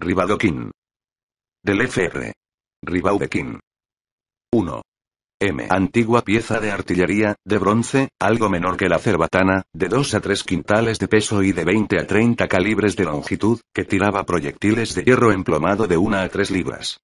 Ribadoquín. Del FR. Ribaudequín. 1. M. Antigua pieza de artillería, de bronce, algo menor que la cerbatana, de 2 a 3 quintales de peso y de 20 a 30 calibres de longitud, que tiraba proyectiles de hierro emplomado de 1 a 3 libras.